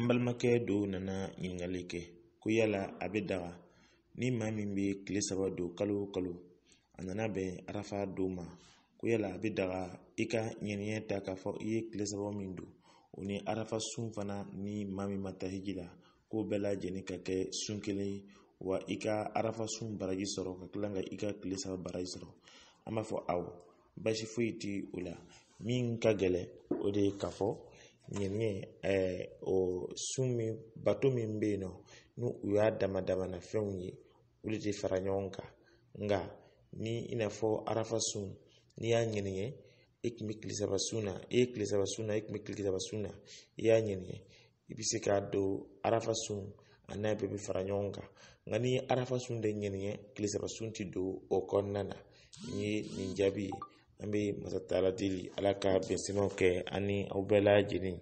An balimakɛ doo nana ɲininkali kɛ ko yala a bɛ daga ni maa min bɛ tile saba don kalo o kalo a nana bɛn arafa don ma ko yala a bɛ daga i ka ɲɛnɛ ta k'a fɔ i ye tile saba min don o ni arafa sun fana ni maa min ma taa hiji la k'o bɛɛ lajɛlen ka kɛ sun kelen ye wa i ka arafa sun baraji sɔrɔ ka tila ka i ka tile saba baraji sɔrɔ an b'a fɔ awɔ basi foyi tɛ o la min ka gɛlɛn o de ye k'a fɔ ɲɛnɛ eh, sun min bato min bɛ yen nɔ n'u u y'a dama damana fɛnw ye olu de fara ɲɔgɔn kan nka ni i n'a fɔ arafa sun n'i y'a ɲininka e kun bɛ kile saba sun na e ye kile saba sun na e kun bɛ kile sun na i y'a ɲininka i bɛ se k'a don arafa sun a n'a bɛɛ bɛ fara ɲɔgɔn kan nka n'i arafa sun de ɲininka kile saba sun tɛ don o kɔnɔna na ni ye nin jaabi ye an bɛ masala deli ala ka bɛn kɛ ani aw bɛɛ lajɛlen